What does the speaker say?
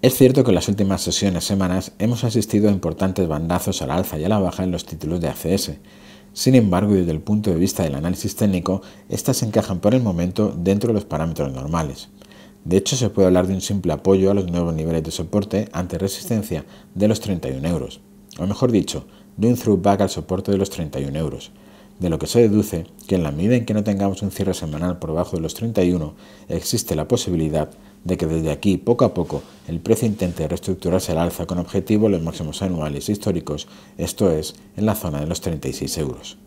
Es cierto que en las últimas sesiones semanas hemos asistido a importantes bandazos al alza y a la baja en los títulos de ACS. Sin embargo, desde el punto de vista del análisis técnico, estas encajan por el momento dentro de los parámetros normales. De hecho, se puede hablar de un simple apoyo a los nuevos niveles de soporte ante resistencia de los 31 euros, o mejor dicho, de un throughback al soporte de los 31 euros, de lo que se deduce que en la medida en que no tengamos un cierre semanal por debajo de los 31, existe la posibilidad de que desde aquí poco a poco el precio intenta reestructurarse al alza con objetivo los máximos anuales históricos, esto es, en la zona de los 36 euros.